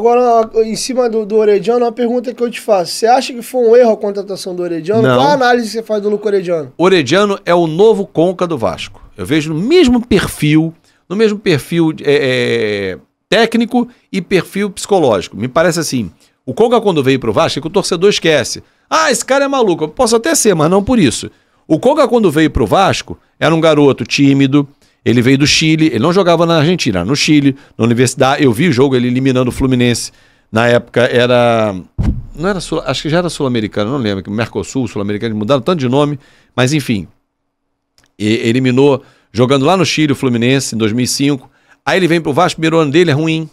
Agora, em cima do, do Orediano, uma pergunta que eu te faço. Você acha que foi um erro a contratação do Orediano? Não. Qual a análise que você faz do Luco Orediano? Orediano é o novo Conca do Vasco. Eu vejo no mesmo perfil, no mesmo perfil é, é, técnico e perfil psicológico. Me parece assim, o Conca quando veio pro Vasco, é que o torcedor esquece. Ah, esse cara é maluco. Eu posso até ser, mas não por isso. O Conca quando veio pro Vasco, era um garoto tímido, ele veio do Chile, ele não jogava na Argentina, no Chile, na universidade. Eu vi o jogo, ele eliminando o Fluminense. Na época era. Não era Sul, acho que já era sul-americano, não lembro. Mercosul, sul-americano, mudaram tanto de nome, mas enfim. eliminou, jogando lá no Chile, o Fluminense, em 2005. Aí ele vem pro Vasco, primeiro ano dele é ruim.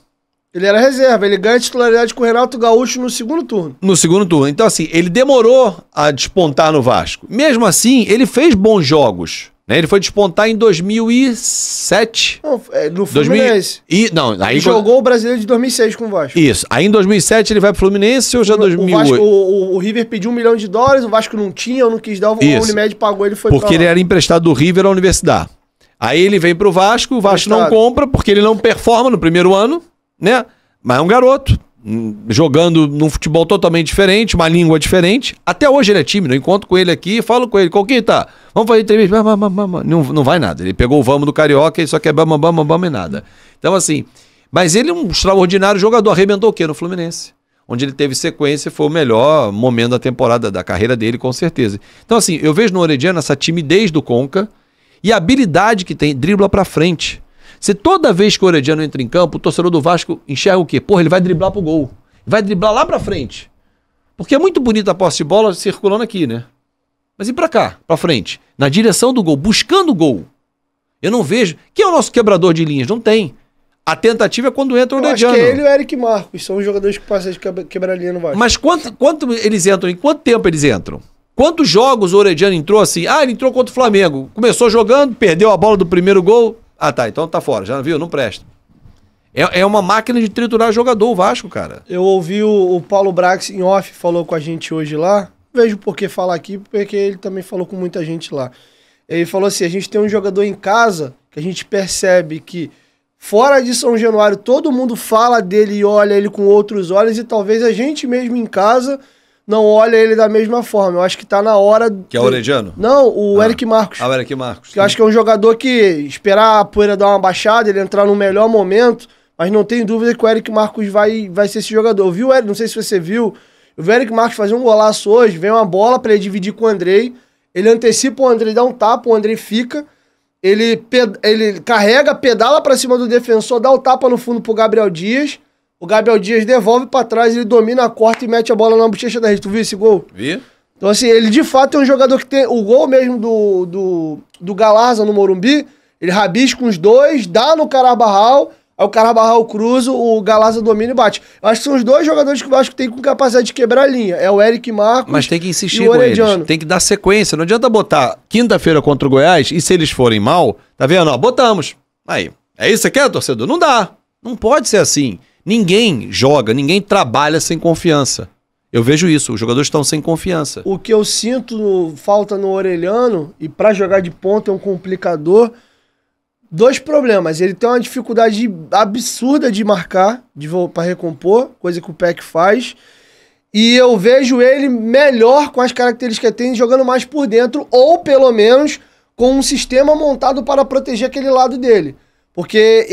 Ele era reserva, ele ganha titularidade com o Renato Gaúcho no segundo turno. No segundo turno. Então, assim, ele demorou a despontar no Vasco. Mesmo assim, ele fez bons jogos. Né? Ele foi despontar em 2007. Não, é, no Fluminense. 2000... E, não, aí ele jogou o brasileiro de 2006 com o Vasco. Isso. Aí em 2007 ele vai pro Fluminense ou já o, 2008? O, o, o, River pediu um milhão de dólares, o Vasco não tinha, eu não quis dar, o Unimed pagou, ele foi Porque ele era emprestado do River à universidade. Aí ele vem pro Vasco, o Vasco Prestado. não compra porque ele não performa no primeiro ano, né? Mas é um garoto hum, jogando num futebol totalmente diferente, uma língua diferente. Até hoje ele é tímido. Eu encontro com ele aqui, falo com ele, Coquita, tá? Vamos fazer entrevista. Bam, bam, bam, não, não vai nada. Ele pegou o vamos do Carioca e só quer bam, bam, bam, bam e nada. Então, assim. Mas ele é um extraordinário jogador. Arrebentou o quê? No Fluminense. Onde ele teve sequência, foi o melhor momento da temporada, da carreira dele, com certeza. Então, assim, eu vejo no Orediano essa timidez do Conca e a habilidade que tem, dribla pra frente. Se toda vez que o Orediano entra em campo, o torcedor do Vasco enxerga o quê? Porra, ele vai driblar pro gol. Vai driblar lá pra frente. Porque é muito bonita a posse de bola circulando aqui, né? Mas e para cá, para frente, na direção do gol, buscando o gol. Eu não vejo. Quem é o nosso quebrador de linhas? Não tem. A tentativa é quando entra o Nediano. Acho que é ele e o Eric Marcos são os jogadores que passam de quebrar a linha no Vasco. Mas quanto, quanto eles entram? Em quanto tempo eles entram? Quantos jogos o Orediano entrou assim? Ah, ele entrou contra o Flamengo. Começou jogando, perdeu a bola do primeiro gol. Ah, tá. Então tá fora. Já viu? Não presta. É, é uma máquina de triturar jogador o Vasco, cara. Eu ouvi o, o Paulo Brax em off, falou com a gente hoje lá vejo por que falar aqui, porque ele também falou com muita gente lá. Ele falou assim: a gente tem um jogador em casa que a gente percebe que fora de São Januário todo mundo fala dele e olha ele com outros olhos, e talvez a gente mesmo em casa não olha ele da mesma forma. Eu acho que tá na hora. Que é o Orediano? Não, o ah. Eric Marcos. Ah, o Eric Marcos. Que eu acho que é um jogador que esperar a poeira dar uma baixada, ele entrar no melhor momento, mas não tem dúvida que o Eric Marcos vai, vai ser esse jogador. Viu, Eric? Não sei se você viu eu vi o Eric Marques fazer um golaço hoje, vem uma bola para ele dividir com o Andrei. Ele antecipa o Andrei, dá um tapa, o Andrei fica. Ele, ele carrega, pedala para cima do defensor, dá o tapa no fundo pro Gabriel Dias. O Gabriel Dias devolve para trás, ele domina, corta e mete a bola na bochecha da rede. Tu viu esse gol? Vi. Então, assim, ele de fato é um jogador que tem. O gol mesmo do, do, do Galarza no Morumbi, ele rabisca uns dois, dá no Carabarral Aí o cara barra o Cruzo, o Galaza domina e bate. Acho que são os dois jogadores que o Vasco tem com capacidade de quebrar a linha. É o Eric Marcos. Mas tem que insistir e o com Orediano. eles. Tem que dar sequência. Não adianta botar quinta-feira contra o Goiás e se eles forem mal, tá vendo? Ó, botamos. Aí. É isso que você quer, torcedor? Não dá. Não pode ser assim. Ninguém joga, ninguém trabalha sem confiança. Eu vejo isso, os jogadores estão sem confiança. O que eu sinto falta no Orelhano, e para jogar de ponta é um complicador, dois problemas. Ele tem uma dificuldade absurda de marcar, de para recompor, coisa que o Peck faz. E eu vejo ele melhor com as características que tem, jogando mais por dentro, ou pelo menos com um sistema montado para proteger aquele lado dele. Porque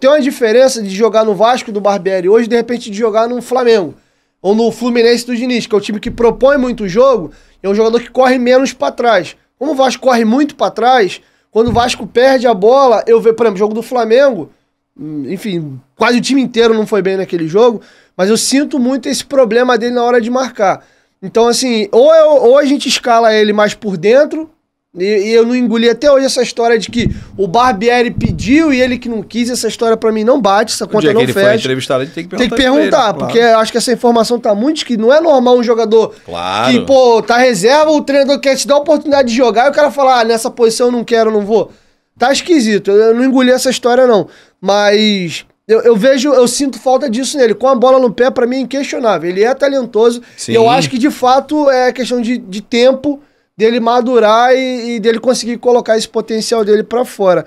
tem uma diferença de jogar no Vasco do Barbieri hoje, de repente, de jogar no Flamengo. Ou no Fluminense do Diniz, que é o time que propõe muito jogo, é um jogador que corre menos para trás. Como o Vasco corre muito para trás, quando o Vasco perde a bola, eu vejo, por exemplo, jogo do Flamengo, hum, enfim, quase o time inteiro não foi bem naquele jogo, mas eu sinto muito esse problema dele na hora de marcar. Então, assim, ou, eu, ou a gente escala ele mais por dentro, e, e, eu não engoli até hoje essa história de que o Barbieri pediu e ele que não quis, essa história para mim não bate, essa conta não fecha. entrevistado, a gente tem que perguntar. Tem que perguntar, ele, porque claro. acho que essa informação tá muito que não é normal um jogador claro. que, pô, tá reserva, o treinador quer te dar a oportunidade de jogar e o cara fala, ah, nessa posição eu não quero, não vou. Tá esquisito, eu não engoli essa história não. Mas eu, eu, vejo, eu sinto falta disso nele. Com a bola no pé, para mim é inquestionável. Ele é talentoso. Sim. Eu acho que de fato é questão de, de tempo dele madurar e, e dele conseguir colocar esse potencial dele para fora.